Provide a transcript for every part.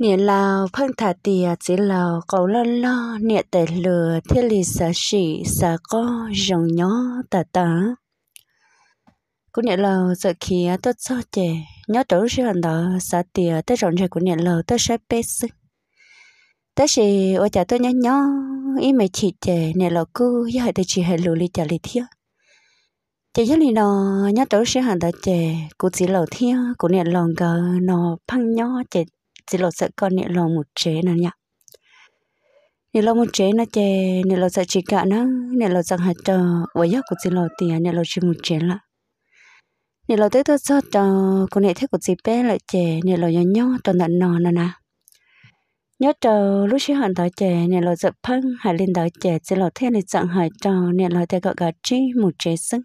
nè là phân thả tiệt chỉ là cầu lo lo nè tệ lừa thiết lì xả sĩ xả có dòng nhó tà tà cũng nè là giờ khi tôi cho trẻ nhớ tổ sự hành đó xả tiệt tới rộng rãi của nè là tôi sẽ bế sức tới khi ở nhà tôi nhớ nhớ ý mày chị trẻ nè là cứ giờ để chỉ hệ lù lì trả lì thiếc chị nhớ lý nó nhớ tổ sẽ hành đó trẻ cũng chỉ là thiếc cũng nè lòng gờ nó phăng nhó trẻ chỉ lo sợ con nè lo một chế nữa nhá nè lo một chế nó chè nè lo sợ chỉ cả nè, nè lo rằng hạt cho với giấc của chỉ lo tiền à? nè lo chỉ một chế là nè lo tới tới sợ cho con nè thấy của chị bé lại chè nè lo nhỏ nhỏ tròn nặng nò nè nè nhớ cho lúc xí hạn tới chè nè lo giật phăng hải lên đó chè chỉ lo thế này chẳng hạt cho nè lo thấy gọi gà chi một chế xứng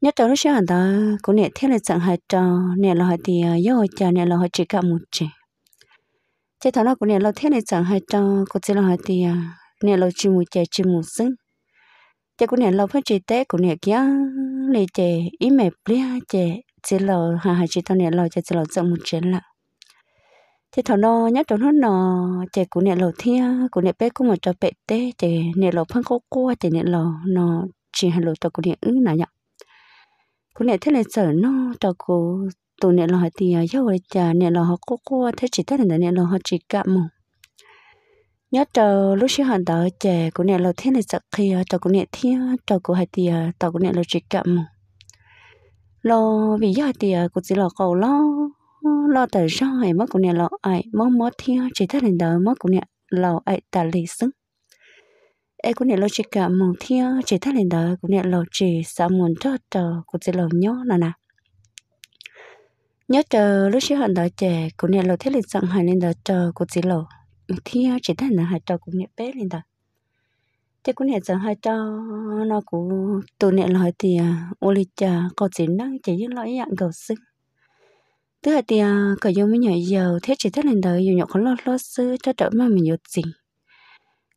nhất trong sẽ anh ta cũng nè thiết là chẳng hại trò nè là họ thì yêu họ chờ nè là họ chỉ cả một chỉ chế thằng nó cũng nè là thiết là chẳng hại trò cũng chỉ là họ thì ờ, nè là chỉ một chế chỉ một sinh chế cũng nè là phát chỉ tế cũng nè kia lấy chế ý mẹ bia chế chỉ là hà hà chỉ thằng nè là chế chỉ là chẳng một chế là chế thằng nó nhất trong lúc nó chế cũng nè là thiết cũng nè bé cũng một trò bé tế chế nè là phân cố cố chế nè là nó chỉ hà lô cho cũng nè ứ nào nhở cô nè thế này sợ nó cho cô tụi nè lo thì giáo rồi cha nè lo họ cô cô thế chỉ thế này nè lo họ chỉ cả mù nhớ chờ lúc xíu hẳn đó chè cô nè lo thế này sợ khi cho cô nè thiên cho cô hai thì tao cô nè à, lo chỉ cả mù lo vì giờ thì à, cô chỉ lo cầu lo lo tại sao hay mất cô nè lo ai mất mất thiên chỉ thế này đó mất cô nè lo ai ta lý xứng ai cũng nên lo chỉ cả mong thia chỉ thắt lên đó cũng nên lo chỉ sao muốn cho tờ cũng sẽ lo nhớ là nè nhớ chờ lúc xíu hận đó trẻ cũng nên lo thiết lên sẵn hẳn lên đó chờ cũng sẽ lo thia chỉ thắt là hai tờ cũng nên bé lên đó thế cũng nên sẵn hai tờ nó cũng tụi nên lo thì ô li cha có chỉ năng chỉ những lo dạng cầu sinh tức là thì cả giống mình nhỏ giàu thiết chỉ thắt lên đó dù nhậu có lo lo sư cho đỡ mà mình yếu gì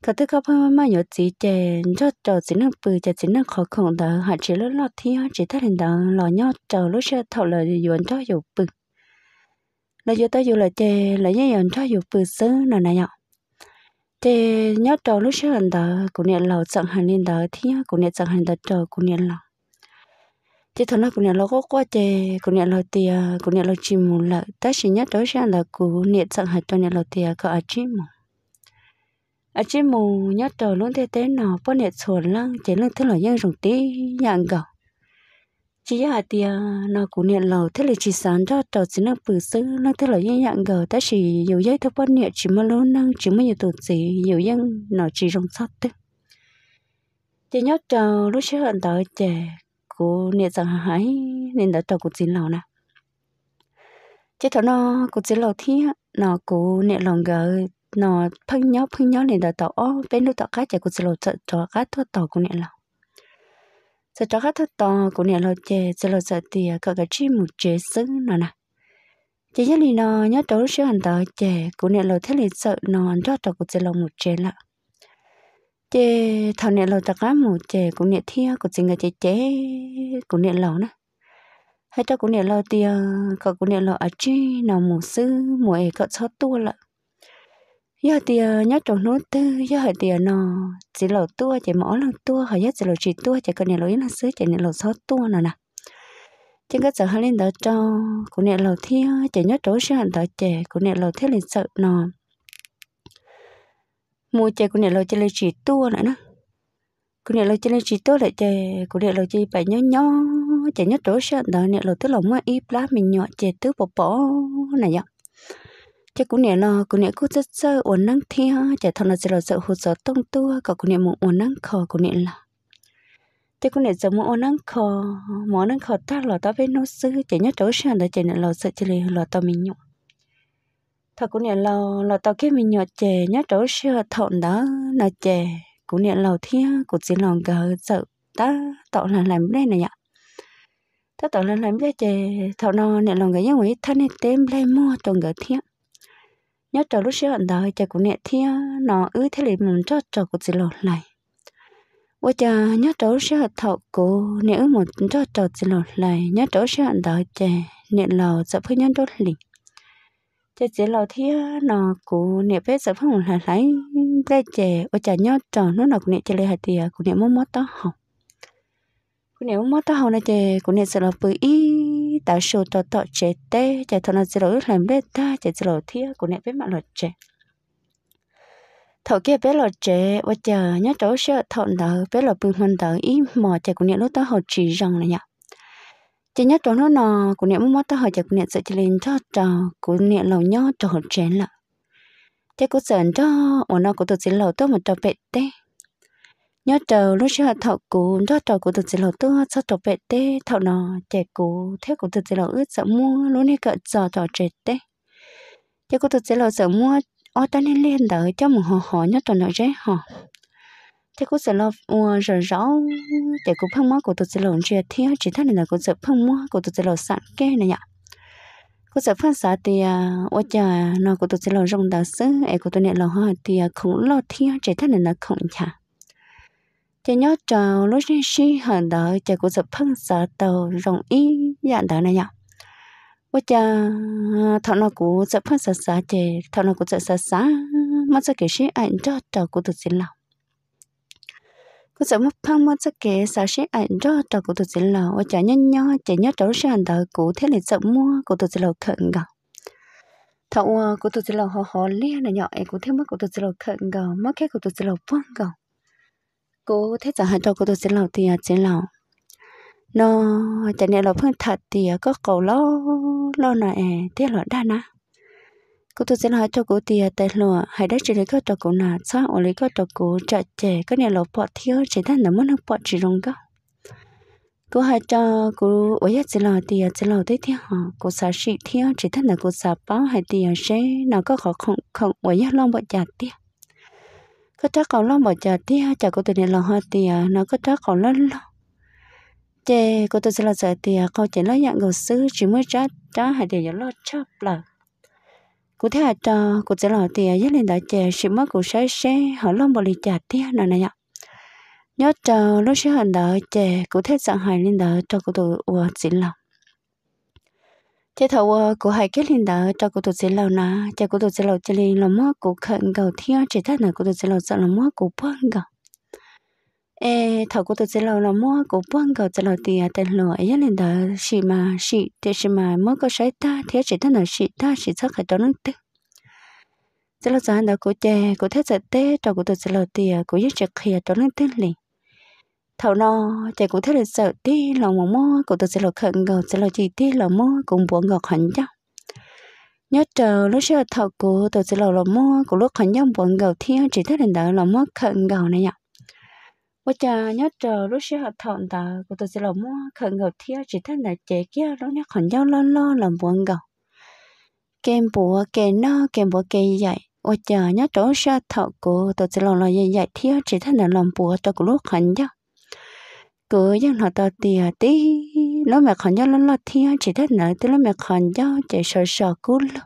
thật thứ các phải mà nhớ chỉ để cho trò chỉ năng bự cho chỉ năng khó khăn đó hạn chế lớn lót thì hạn chế thay hình đó lo nhớ trò lúc sẽ thọ lời dọn cho dù bự là giờ tới dù là chè là nhớ dọn cho dù bự xứ nào này nhở chè nhớ trò lúc sẽ hình đó cũng nhận lầu chẳng hạn nên đó thì cũng nhận chẳng hạn đó trò cũng nhận lầu chỉ thằng nó cũng nhận lo có qua chè cũng nhận lo tiền cũng nhận lo chim một lợn ta chỉ nhớ đối ra là cũng nhận chẳng hạn cho nhận lo tiền có ở chim một à chỉ mù nhớ trò luôn thế thế nó bớt nhiệt sồn lăng chỉ lưng thứ là dân rồng tí nhạn gạo chỉ hà tia nó cũng nhiệt lầu thế là chỉ sáng cho trò chỉ năng bự sư lăng thứ là dân nhạn gạo ta chỉ nhiều dây thôi bớt nhiệt chỉ mới luôn năng chỉ mới nhiều tổ chỉ nhiều dân nó chỉ rồng sắt thế chỉ nhớ trò lúc sẽ hận tới trẻ của nhiệt rằng hãy nên đã trò của chính lầu nè chỉ thằng nó của chính lầu thế nó cũng nhiệt lòng gạo nó phân nhau phân nhau này là tàu ó bên lúc tàu cá chạy cũng sẽ lộ sợ cho cá thoát tàu cũng này là sợ cho cá thoát tàu cũng này là chè sẽ lộ sợ thì có cái chim một chế sưng nó nè chỉ nhất là nó nhớ trấu sửa hành tàu chè cũng này là thế liền sợ nó ăn cho tàu cũng sẽ lộ một chế là chè thằng này là tàu cá một chè cũng này thia cũng sẽ người chè chế cũng này là nè hay cho cũng này là tiền có cũng này là ở chi nào một sư một ấy có cho tua lại giờ thì ờ, nhớ trồng nốt tư giờ hồi thì ờ, nó chỉ lẩu tua chỉ mỏ lần tua hồi giờ chỉ lẩu chỉ tua chỉ cần này lối là xứ chỉ này lẩu xót tua nè nè chỉ có sợ hơi lên đó cho cũng này lẩu thi ờ, chỉ nhớ trổ sư hành đó chỉ cũng này lẩu thi lên sợ nó mùa chỉ cũng này lẩu chỉ lẩu chỉ tua nữa nè cũng này lẩu chỉ lẩu chỉ tua lại chỉ cũng này lẩu chỉ phải nhớ nhớ chỉ nhớ trổ sư hành đó này lẩu tức là mua ít lá mình nhọ chỉ tứ bỏ bỏ này vậy chắc cũng nè lo cũng nè cứ rất sợ ổn năng thi ha chả thằng nào giờ sợ hụt sợ tông tua cả cũng nè muốn ổn năng khó cũng nè là chứ cũng nè giờ muốn ổn năng khó muốn năng khó ta lo tao với nó sư chỉ nhớ chỗ sang để chỉ nè lo sợ chỉ lì lo tao mình nhục thằng cũng nè lo lo tao cái mình nhọ chè nhớ chỗ sợ thọn đó là chè cũng nè lo thi cũng chỉ lòng cả sợ ta tạo là làm đây này ạ ta tạo là làm đây chè thọ nó nè lòng cái giống ấy thân nè tem lại mua trong cái thiệt nhớ trở lúc xưa anh đó cha cũng nhẹ thi nó ư thế lì mình cho trở của chị lột lại bây giờ nhớ trở lúc xưa thọ cô nhẹ ứ một cho trở chị lột lại nhớ trở lúc xưa anh đó cha nhẹ lò sợ phơi nhớ đốt lì cha chị lột thi nó cô nhẹ bé sợ phơi một lại lại bé trẻ bây giờ nhớ trở nó nó cũng nhẹ chơi lại hạt tiền cũng nhẹ mua mất tao học cũng nhẹ mua mất tao học này cha cũng nhẹ sợ là phơi ý ta sâu tao tao chế tê chế tao nó dễ lỗi làm đấy ta chế dễ lỗi thia của nè với mặt lột chế thọ kia bé lột chế và chờ nhớ cháu sẽ thọ nợ bé lột bưng hôn đỡ ý mò chế của nè lúc tao hồi chỉ rằng này nhở chế nhớ cháu nó nò của nè muốn mất tao hồi chế của nè sợ chỉ lên cho trò của nè lầu nhớ cho hồi chế là chế của sợ cho ổn nó của tụi dễ lỗi tao mà trò bệt tê nhớ trầu lúc xưa thọ cũ nhớ trầu cũ từ từ lâu tôi sao trầu bẹt tê thọ nọ trẻ cũ thế cũ từ từ lâu ướt sợ mua lúc này cỡ giờ trò trẻ tê thế cũ từ từ lâu sợ mua ở ta nên lên đợi cho một họ họ nhớ trầu nọ dễ họ thế cũ sợ lo rồi rõ để cũ phong mua cũ từ từ lâu chưa thiếu chỉ thằng này là cũ sợ phong mua cũ từ từ lâu sẵn kê này nhở cô sợ phân xạ thì à, ô chà nó của tôi sẽ lo rong đào sứ ấy của tôi nè lo hoa thì à, không lo thiên trẻ thân là không chả chỉ nhớ chờ lúc sinh sĩ hẳn đó chỉ có sự phân sợ tàu rộng ý dạng đó này nhở bây giờ thọ nó cũng sự phân sợ sợ chỉ thọ nó cũng sự sợ sợ mà sẽ kể sĩ ảnh cho chờ cũng được xin lòng cũng sự mất phân mà sẽ kể sợ sĩ ảnh cho chờ cũng được xin lòng bây giờ nhớ nhớ chỉ nhớ chỗ sĩ hẳn đó cũng thế là sợ mua cũng được xin lòng khẩn gặp thọ cũng được xin lòng họ họ lia này nhở cũng thế mất cũng được xin lòng khẩn gặp mất cái cũng được xin lòng vâng gặp cô thế giờ hai cho cô tôi sẽ lầu tiền sẽ lầu nó chả nhẽ là phương thật thì à, có cầu lo lo này thế là đa na cô tôi sẽ nói cho cô tiền à, tại lụa hay đã chỉ lấy có cho cô nà sao ở lấy có cho cô chợ chè cái này là bỏ thiếu chỉ ta nó muốn nó bỏ chỉ rong cơ cô hai cho cô ở nhà chỉ là tiền chỉ là thế thì à, họ cô xả xị thiếu chỉ ta là cô xả bao hay tiền sẽ nào có khó không không ở nhà lo bỏ chặt tiền còn còn lo lo lo chả có có tiền nó chắc chè cô tôi sẽ là sợ tiề cô chỉ lấy nhận người xứ chỉ mới trả trả hai tiền giờ lo chấp là cô thấy hai trò cô sẽ là tiề dắt lên đã chè chỉ mới cô sẽ sẽ họ lo bồi lì trả tiề nào này nhở nhớ chờ lúc sẽ hành đợi chè cô thấy sẵn hai lên đợi cho cô tôi uổng chỉ lòng thế thầu của hai cái linh đó cho cô tụt sẽ lâu nà cho cô tụt sẽ lâu cho linh là mất của khẩn cầu thiếu chỉ thắt là cô tụt sẽ lâu sợ là mất của băng cầu ê thầu cô tụt sẽ lâu là mất của băng cầu sẽ lâu tiền tên lỗi ấy linh đó chỉ mà chỉ thế chỉ mà mất có sai ta thì chỉ thắt là chỉ ta chỉ thắt phải đó nó tức sẽ lâu sợ đó cô chè cô thắt sẽ tê cho cô tụt sẽ lâu tiền cô nhất chỉ khía đó nó tên liền thầu nó chạy cũng thế là sợ đi lòng mong mơ cũng tự sẽ là khẩn ngờ sẽ là chỉ đi lòng mơ cũng buồn ngọt hẳn chắc nhớ chờ lúc xưa thầu của tự sẽ là lòng mơ cũng lúc hẳn nhau buồn ngờ thiên chỉ thế là đỡ lòng mơ khẩn ngờ này nhở bây giờ nhớ chờ lúc xưa thầu đỡ cũng tự sẽ là mơ khẩn ngờ thiên chỉ thế là chạy kia lúc nhớ hẳn nhau lo lo lòng buồn ngờ kèm bùa kèm nó kèm bùa kèm dạy ôi chờ nhớ chỗ xa thầu của tôi sẽ lòng lo dạy dạy thiếu chỉ thân là lòng bùa cho của lúc hẳn chắc cứ dân họ tao tìa tí nó mẹ còn nhớ lắm lo thiên chỉ thế nợ tí nó mẹ còn nhớ chỉ sợ sợ cú lo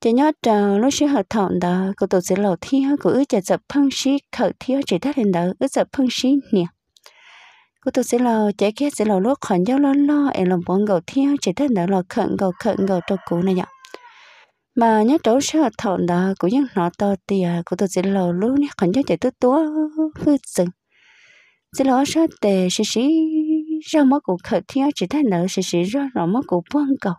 chỉ nhớ chờ nó sẽ họ thọn đó cô tổ sẽ lầu thiên cô ước chỉ tập phăng sĩ khởi thiên chỉ thế nợ ước tập phăng sĩ nè cô tổ sẽ lầu chạy kia sẽ lầu lúc còn nhớ lo lo em làm bọn gầu thiên chỉ thế nợ lo khẩn gầu khẩn gầu trong cũ này nhở mà nhớ chỗ sẽ họ thọn đó cô dân họ tao tìa cô tổ sẽ lầu lúc nè còn nhớ chạy tứ túa hư dừng chỉ lo sợ tệ sẽ sẽ ra mất của khởi thiên chỉ thay nợ sẽ sẽ ra ra mất của bông cầu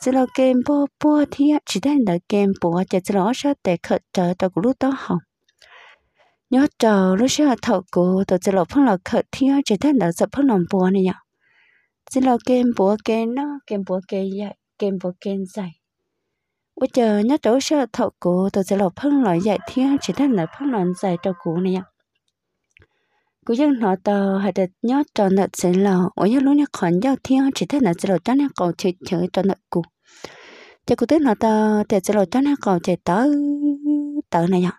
chỉ lo kem bò bò thiên chỉ thay nợ kem bò chỉ chỉ lo sợ tệ khởi trợ tao của lúc đó hỏng nhớ chờ lúc sợ thầu của tao chỉ lo phong lo khởi thiên chỉ thay nợ sợ phong lòng bò này nhở chỉ lo kem bò kem nó kem bò kem dạy kem bò kem dạy bây giờ nhớ chỗ sợ thầu của tao chỉ lo phong lo dạy thiên chỉ thay nợ phong lòng dạy tao của này nhở cứ dân nó tờ hay được nhớ cho nợ sẽ lò ở nhớ lúc nhớ khẩn giao thiên chỉ thấy nợ sẽ lò cho nè cầu chỉ chữ cho nợ cụ chỉ cứ tới nó tờ thì sẽ lò cho nè cầu chỉ tới tờ này nhở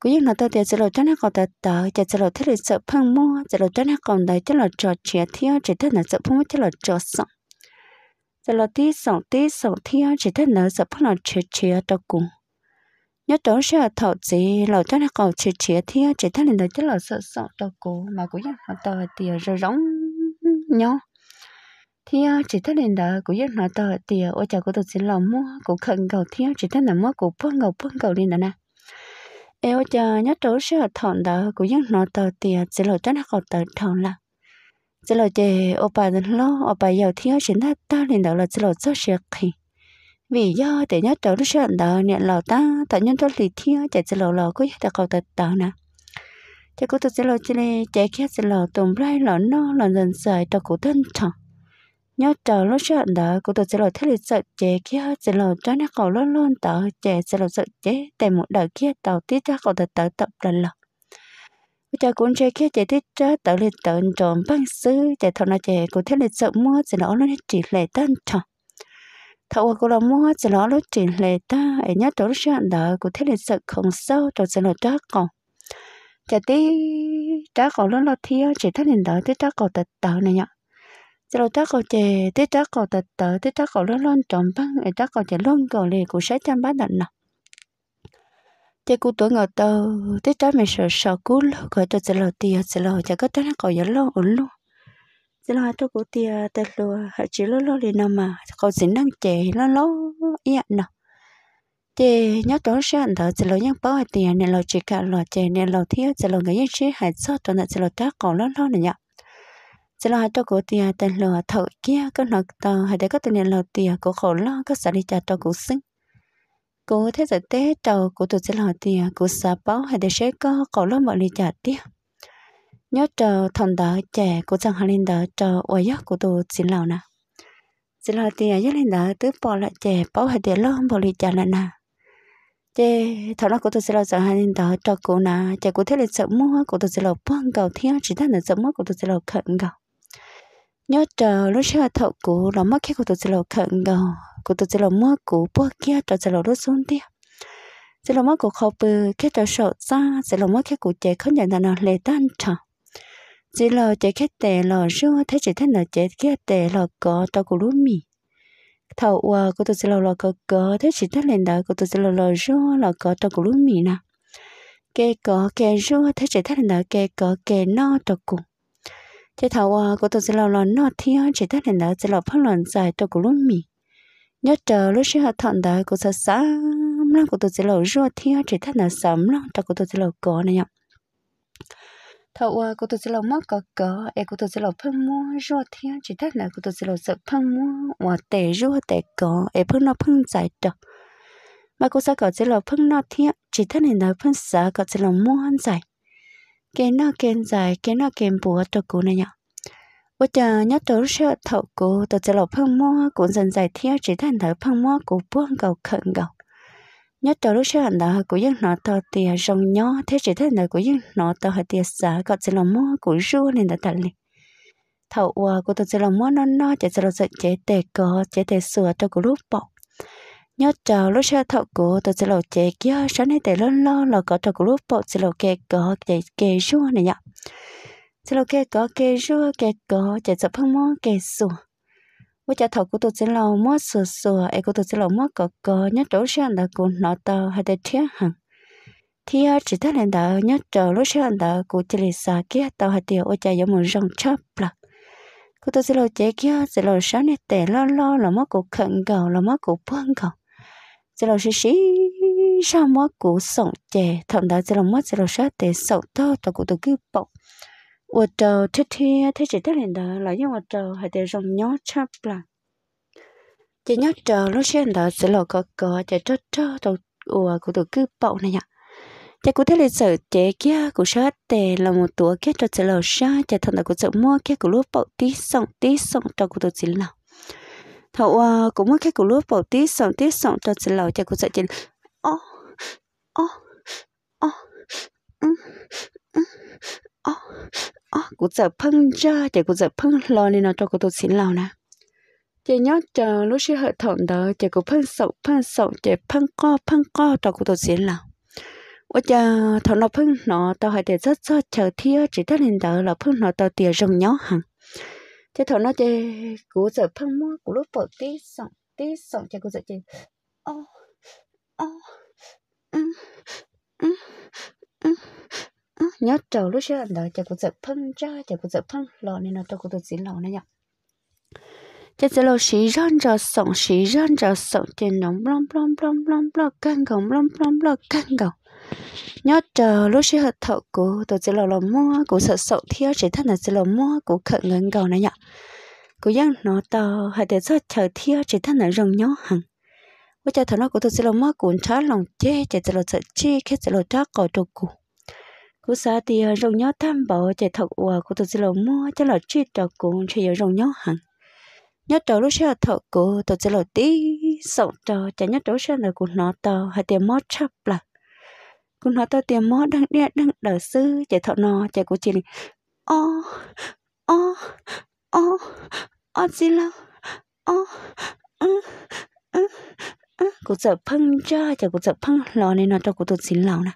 cứ dân nó tờ thì sẽ lò cho nè cầu tờ tờ chỉ sẽ lò thấy được sợ phăng mua chỉ lò cho nè cầu đấy chỉ lò trò chuyện thiên chỉ thấy nợ sợ phăng mua chỉ lò trò sống chỉ lò tí sống tí sống thiên chỉ thấy nợ sợ phăng lò chuyện chuyện cho cùng nhớ trốn sẽ thọ gì lầu cho nó cầu chỉ chỉ thì chỉ thấy là chứ là sợ sợ tao cố mà cũng nhớ họ tao thì rồi rống nhau thì chỉ thấy là đó cũng nhớ nó tao thì ôi chào của tôi xin lòng mua cũng khẩn cầu thì chỉ thấy là mua cũng phong cầu phong cầu lên đó nè eo chờ nhớ trốn sẽ thọ đó cũng nhớ nó tao thì chỉ lầu cho nó cầu tao thọ là chỉ lầu chỉ ô bà lo ô bà giàu thì chỉ thấy tao lên đó là chỉ lầu cho sẽ khi vì do thế nhất trở nó sẵn đó nè lò ta tại nhân thoát lì thiên chạy xe lò lò có giá đặc cầu tật đó nè chạy cố tật xe lò chê lê chạy khét xe lò tùm rai lò nó lò dần dài trò cổ thân trọng nhất trở nó sẵn đó cố tật xe lò thấy lì sợ chạy khét xe lò cho nè cầu lón lón tỏ chạy xe lò sợ chạy tại một đời kia tàu tiết ra cầu tật tở tập lần lọc cha cũng chạy kia chạy tiết ra tớ liền tớ trộm băng sứ chạy thằng nào chạy cũng thấy lên sợ mua xe lò nó chỉ lệ tan trọng thầu của là mua chỉ nó lúc trình lệ ta ấy nhớ tổ sản đó của thế lịch sự không sâu tổ sản là trác còn chả tí trác còn nó lo thiếu chỉ thấy nền đó tí trác còn tật tật này nhở chỉ là trác còn chè tí trác còn tật tật tí trác còn nó lo trộm băng ấy trác còn chè luôn cầu lì của sáu trăm bát đạn nọ chè cụ tuổi ngờ tờ tí trác mình sợ sợ cú lo gọi tổ sản là tiêu sản là chả có trác còn giờ lo luôn chỉ là tôi cũng thì tôi lo họ chỉ lo lo liền mà còn dính đang chè lo lo yên nọ chè nhớ đó sẽ ăn đó chỉ lo nhớ hai tiền này lo chỉ cả lo chè này lo thiếu chỉ lo người gì chỉ hại cho tôi là chỉ lo ta còn lo lo này nhở chỉ là tôi cũng thì ờ, tôi lo thợ kia cái nó tờ hai đứa cái tiền này lo tiền cũng khổ lo cái sợ đi chặt tôi cũng xứng cô thế giới tế trầu của tôi sẽ lo tiền của sạp báo hai đứa sẽ có khổ lo mọi lý chặt tiền nhớ chờ thằng đó trẻ cố chàng hà lên đó chờ ôi giấc của tôi xin lầu nè xin lầu thì nhớ lên đó tứ bỏ lại trẻ bảo hệ để lo bỏ lì trả lại nè trẻ thằng đó cố tôi xin lầu chàng hà lên đó chờ cô nè trẻ cố thế là sợ mua cố tôi xin lầu băng cầu thiên chỉ thằng là sợ mua của tôi xin lầu khẩn cầu nhớ chờ lúc xưa thợ cố làm mất khi cố tôi xin lầu khẩn cầu cố tôi xin lầu mua cố bố kia cho xin lầu đốt xuống tiếp sẽ là mất của khâu bư cái trò sợ xa sẽ là mất cái cụ trẻ không nhận ra nó lệ tan trò chỉ là chạy khách tệ là riêng thấy chỉ thấy là chạy khách tệ là có tao cũng lúc mì thầu qua của tôi sẽ là là có có thấy chỉ thấy lên đó của tôi sẽ là là riêng là có tao cũng lúc mì nè kê có kê riêng thấy chỉ thấy lên đó kê có kê no tao cũng chỉ thầu qua của tôi sẽ là là no thiên chỉ thấy lên đó sẽ là phát luận dài tao cũng lúc mì nhớ chờ lúc sẽ thọn đó cô sẽ sáng lắm của tôi sẽ là riêng thiên chỉ thấy là sớm lắm tao của tôi sẽ là có này nhở thọ ờ, cô tôi sẽ lo mất có cỡ em cô tôi sẽ lo phân mua rùa thiên chỉ thế là cô tôi sẽ lo sợ phân mua và tệ rùa tệ cỡ em phân nó phân giải được mà cô sẽ có sẽ lo phân nó thiên chỉ thế này nó phân sợ có sẽ lo mua ăn giải cái nó kén giải cái nó kén bùa cho cô này nhở bây giờ nhớ tới sẽ thâu cô tôi sẽ lo phân mua cũng dần giải thiên chỉ thế là phân mua cũng buông cầu khẩn cầu nhớ trò lúc xưa là của dân nọ tao thì rong nhó thế chỉ thế là của dân nọ tao hay tiền xả còn sẽ làm món của rua nên là tao liền thầu qua của tao sẽ làm món nó nó chỉ sẽ là sẽ chế tề cỏ chế tề sửa cho của lúc bọc nhớ trò lúc xưa thầu của tao sẽ là chế kia sáng nay tề lớn lo là có trò của lúc bọc sẽ là kê cỏ chế kê rua này nhở sẽ là kê cỏ kê rua kê cỏ chế sập phong món kê sửa với cha thầu của tôi sẽ lâu mất sửa sửa ai của tôi sẽ lâu mất cờ cờ nhất chỗ sang đã của nó to hay để thiết hẳn thì chỉ ta lên đó nhất chỗ lúc sang đó của chỉ là xa kia tàu hay tiêu ở cha giống một rồng chớp là của tôi sẽ lâu chế kia sẽ lâu sáng này tệ lo lo là mất của khẩn cầu là mất của buông cầu sẽ lâu xí xí sao mất của sống chè thậm đó sẽ lâu mất sẽ lâu sáng tệ sầu to tao của tôi cứ bọc 我就天天 thấy chỉ tất liền đó là nhưng mà trâu hay để rồng nhó chắp chỉ nhớ trâu lúc xem đó sẽ lộ có có chỉ cho cho đầu của tổ cứ bậu này nhở chỉ cũng thấy lịch sử chế kia của sát tề là một tổ kia cho sẽ lộ xa chỉ thằng đó của sự mua kia của lúc bậu tí sòng tí sòng cho của tổ chỉ là thầu ờ, cũng mua kia của lúc bậu tí sòng tí sòng cho sẽ lộ chỉ của sự chỉ ô ô ô ừ ừ ô cụ giờ phân cho chạy cụ giờ phân lo nên nó cho cụ tôi xin lòng nè chạy nhớ chờ lúc sẽ hợp thọn đó chạy cụ phân sậu phân sậu chạy phân co phân co cho cụ tôi xin lòng ủa chờ thằng nó phân nó tao hỏi để rất rất chờ thia chỉ ta nên đỡ là phân nó tao tiền rồng nhớ hằng chạy thằng nó chạy cụ giờ phân mua cụ lúc bỏ tí sậu tí sậu chạy cụ giờ chạy ô ô ừ ừ ừ nhớ trầu lúc xưa đó chả có giật phân ra chả có giật phân lọ nên nó tôi có được xin lọ này nhở chả sẽ lọ xí răn rò sòng xí răn rò sòng trên nóng blom blom blom blom blom căng gồng blom blom blom căng gồng nhớ trầu lúc xưa thọ cố tôi sẽ lọ lọ mua cố sợ sậu thiếu chỉ thân là sẽ lọ mua cố khẩn ngân gầu này nhở cố dân nó to hay để cho chờ thiếu chỉ thân là rồng nhó hằng bây giờ thằng nó cũng tôi sẽ lọ mua cuốn chá lòng chê chỉ sẽ lọ sợ chi khi sẽ lọ trá cỏ trục cũ cú sa thì ờ, rồng nhó tham bảo chạy thọc ua của tôi sẽ lầu mua cho là truy trò cũng chạy giờ rồng nhó hẳn nhớ trò lúc xe thọc của tôi sẽ lầu tí sầu trò chạy nhớ trò xe là của nó to hay tiền mót chắp là của nó to tiền mót đang đe đang đỡ sư chạy thọc nó chạy của chị ô ô ô ô gì lâu ô ừ ừ ừ của sợ phăng cho chạy của sợ phăng lò nên nó cho của tôi xin lòng nè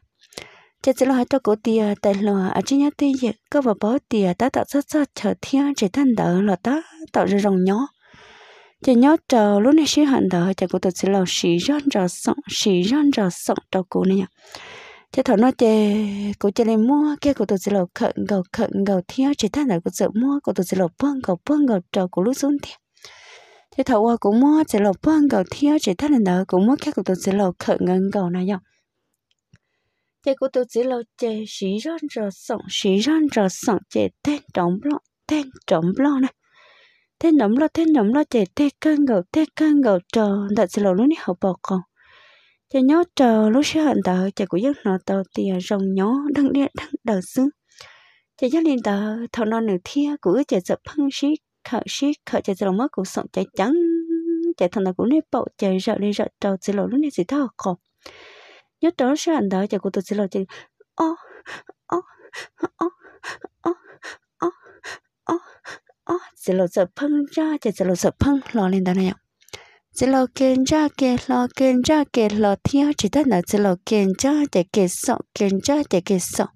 chỉ chỉ lo cho tao cổ tiền tại lo trên chỉ nhớ vậy có vào bỏ tiền ta tạo rất rất chờ thiên chỉ thân đỡ là ta tạo ra rồng nhỏ chỉ nhớ chờ lúc này xí hận đỡ chỉ cổ tao chỉ lo sĩ răn rò sống sĩ răn rò sống tao cổ này nhá chỉ thằng nó chỉ cổ chỉ lên mua kia cổ tao chỉ lo khẩn gầu khẩn gầu thiên chỉ thân đỡ cổ tự mua cổ tao chỉ lo bưng gầu bưng gầu chờ cổ lúc xuống thiên chỉ thầu qua cũng mua chỉ lo bưng gầu thiên chỉ thân đỡ cũng mua kia cổ tao chỉ lo khẩn gầu này nhá thế cô tôi chỉ lo chè xí răn rò sòng xí răn rò sòng chè tên trọng lo tên trọng lo này tên nấm lo tên nấm lo chè tên cân gầu tên cân gầu trò đặt sẽ lâu lúc này học bỏ còn chè nhó trò lúc sẽ hận tờ chè của giấc nọ tàu tìa rồng nhó đang đen đang đờ xương chè giấc liền tờ thọ non nửa thia của chè dập phăng xí khở xí khở chè dập mất của sòng chè trắng chè thằng nào cũng nên bậu chè rợ lên rợ trò sẽ lâu lúc này sẽ thọ còn nhớ trở sẽ anh đợi cho cô tôi xin lỗi chị ô ô ô ô ô ô ô xin lỗi sợ phăng ra chị xin lỗi sợ phăng lo lên đó này chỉ lo kiến ra kê lo kiến ra kê lo theo chỉ ta nào chỉ lo kiến ra để kê sợ kiến ra để kê sợ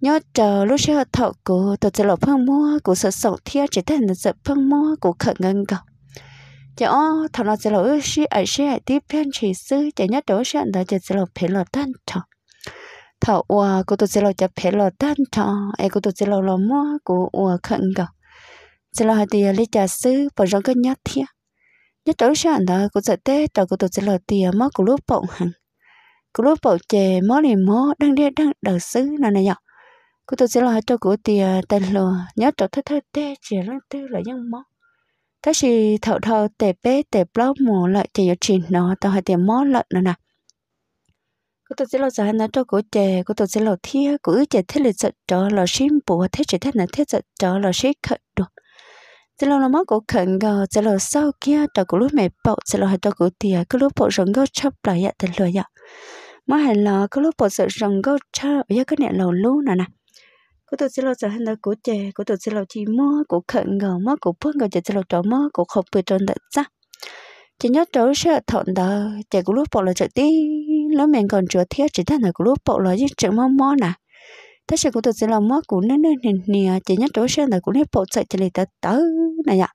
nhớ chờ lúc sẽ thọ cô tôi chỉ lo phăng mua cô sợ sợ theo chỉ ta nào sợ phăng mua cô khẩn ngân cầu chả thằng nó sẽ lỗi sĩ ở sẽ tiếp phiên chỉ sư chả nhất đối sĩ đó chả sẽ lỗi phê lỗi tan trọ thảo ua cô tôi sẽ lỗi chả phê lỗi tan trọ ai cô tôi sẽ lỗi lỗi mua của ua khẩn cầu sẽ lỗi tiền lý trả sư bỏ rong cái nhất thiệt nhất đối sĩ đó cô sẽ tê trọ cô tôi sẽ lỗi tiền mất của lúc bỗng hẳn cô lúc bỗng chè mó liền mó đang đe đang đầu sư là này nhở cô tôi sẽ lỗi cho cô tiền tên lừa nhớ trọ thất thất tê chỉ lăng tư là nhân mó ta chỉ thợ thợ tệ bê tệ blog mù lại chỉ có chuyện nó tao hay tiền món lợn nữa nè cô tôi sẽ lo giải nó cho cô chè cô tôi sẽ lo thia cô ước chè thế lịch sợ cho lo xin bùa thế chỉ thế này thế sợ cho lo xin khẩn được sẽ lo nó mất cô khẩn gờ sẽ lo sau kia trở cô lúc mẹ bậu sẽ lo hay cho cô tiền cứ lúc bậu rồng gấu chấp lại dạ tiền lừa dạ mà hẹn là cứ lúc bậu sợ rồng gấu chấp dạ cái này lầu lú nè nè cô tôi xin lỗi sợ hơn là cô trẻ cô tôi xin lỗi chỉ mua cô khẩn ngờ mua cô phun ngờ chỉ xin lỗi trò mua cô không bị trơn đợt ra chỉ nhớ trâu sợ thọn đó trẻ cô lúc bỏ là chạy đi lúc mình còn chưa thiết chỉ thằng là cô lúc bỏ là chỉ chạy mua mua nè thế sự cô tôi xin lỗi mua cô nên nên nè chỉ nhớ trâu sợ là cô nên bỏ chạy chỉ lấy tớ này ạ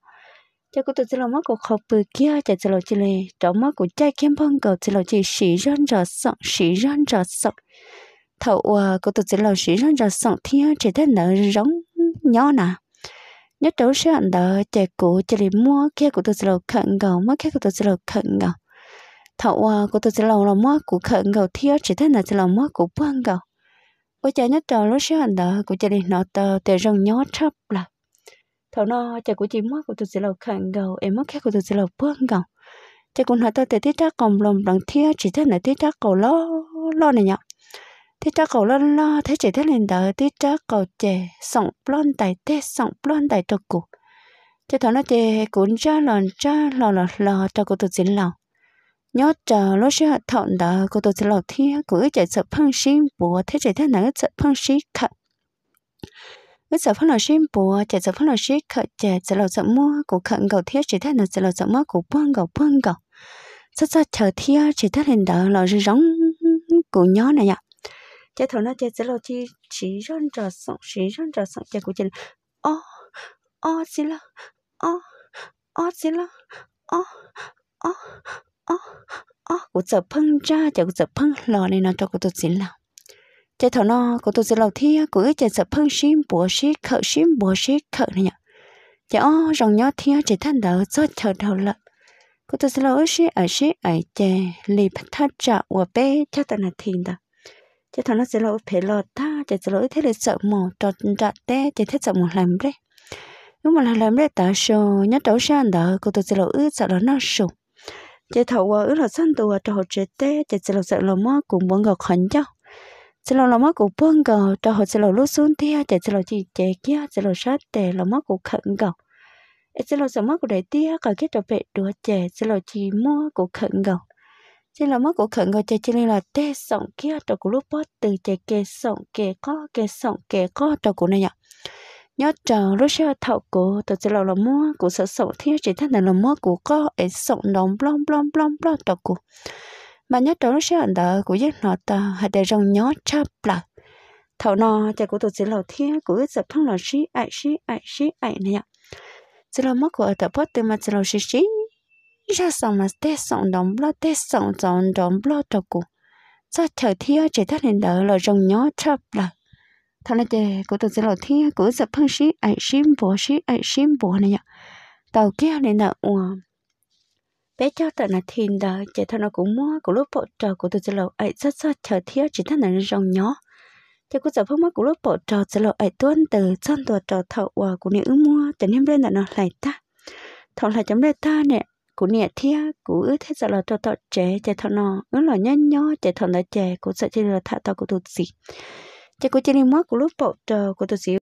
cho cô tôi xin lỗi mất cuộc họp bữa kia chạy xin lỗi chị lê trộm mất của trai kem phong cầu xin lỗi chị sĩ răn rò sọc sĩ răn rò sọc thầu ờ, có tụt dưới lầu sĩ rất là sống thiên chỉ thấy nợ giống nhỏ nà nhất đấu sẽ ăn đỡ chạy cũ chạy đi mua khe của tôi sẽ lầu khẩn gầu mua khe của tôi sẽ lầu khẩn gầu thầu của tụt dưới lầu là mua của khẩn gầu thiên chỉ thấy nở dưới lầu mua của buông gầu ôi cha nhất đầu lúc sẽ ăn đỡ của chạy đi nó tờ tờ rồng nhỏ thấp là thầu nó chạy của chị mua của tôi sẽ lầu khẩn gầu em mua khe của tôi sẽ lầu buông gầu chạy cũng nói tao tề tiết ra còn lòng đằng thiên chỉ thấy nở tiết ra cầu lo lo này nhở thế cha cậu lo lo thế chị thế liền đỡ thế cha cậu chè sống lon tại thế sống lon tại trọc cụ thế thằng nó chè cũng cha lon cha lò lò lò cho cậu tự chính lòng nhớ chờ lúc xưa thọn đỡ cậu tôi xin lòng thì cũng chạy sợ phăng xin bùa thế chị thế nào sợ phăng xin khẩn ấy sợ phân là xin bùa chạy sợ phân là xin khẩn chạy sợ lò sợ mua cụ khẩn cậu thiết chị thế nào sợ lò sợ mua cụ buông cầu buông cầu rất ra chờ thiết chị thế liền đỡ lò rong cụ nhớ này ạ chế thầu nó chế sẽ lo chi chỉ răn trở sống chỉ răn trở sống chế của chế ô ô xí lo ô ô xí lo ô ô ô ô của giờ phăng ra chế của giờ phăng lò này nó cho của tôi xí lo chế thầu nó của tôi sẽ lo thi của cái chế giờ phăng xím bùa xí khở xím bùa xí khở này nhở chế ô rồng nhó thi chế thân đỡ cho chờ đầu lợn cô tôi sẽ lỗi sĩ ở sĩ ở chè lì phát thắt trả của bé cho ta là thiên đó chỉ thằng nó sẽ lỗi phải lọt ta chỉ sẽ lỗi thế là sợ mồ trọt trọt té chỉ thế sợ mồ làm đấy nhưng mà là làm đấy ta sờ nhớ xe anh đó cô tôi sẽ lỗi sợ là nó sù chỉ thầu ở là sang tù cho họ chết té chỉ sẽ lỗi sợ là mơ cũng buồn gặp khẩn cho chỉ là làm mơ cũng buồn gặp cho họ sẽ lỗi lúc xuống thế chỉ sẽ lỗi chỉ chế kia chỉ lỗi sát tè là mơ cũng khẩn gặp chỉ là sợ mơ cũng để tia, cả cái trò vệ đùa chè chỉ là chỉ mua cũng khẩn gặp chỉ là mất của khẩn gọi cho chỉ là tê sòng kia trò của lúc bớt từ chơi kê sòng kê có kê sòng kê có trò của này nhở nhớ chờ lúc xe thầu của tớ chỉ là là mua của sợ sòng thiên chỉ thân là mua của có ấy sống đồng blong blong blong blong trò của mà nhớ chờ lúc xe anh đó của giấc nọ ta hãy để rong nhớ chắp lại thầu nọ chạy của tớ chỉ là thiên của giấc thằng là xí ai xí ai xí ai này nhở chỉ là mất của tập bớt từ mà chỉ là xí xí ra sòng mà tết sòng đóng lo tết sòng dọn đóng lo cho cụ cho chờ thiếu chỉ thắt lên đỡ là rồng nhỏ chập là thằng này chơi của tôi sẽ lo thiếu, của giật phăng xí ai xím bố sĩ ai xím bố này nhở tàu kia lên đỡ ủa, bé cho tận là thiên đỡ chỉ thằng nó cũng mua của lúc bộ trò của tôi sẽ lo ai rất rất chờ thiếu chỉ thắt lên rồng nhỏ, thì cô giáo phong mắt của lớp bộ trò sẽ lộ ai tuân từ chân tuột trò thọ của những mua cho nên lên là nó lại ta thọ lại chấm lên ta nè cú nhẹ thia cú ứ thế giờ là cho tao trẻ trẻ thọ nọ ứ là nhăn nhớ trẻ thọ là trẻ cú sợ chỉ là thà tao cú tụt gì trẻ cú chỉ đi mất cú lúc bộ chờ cú tụt gì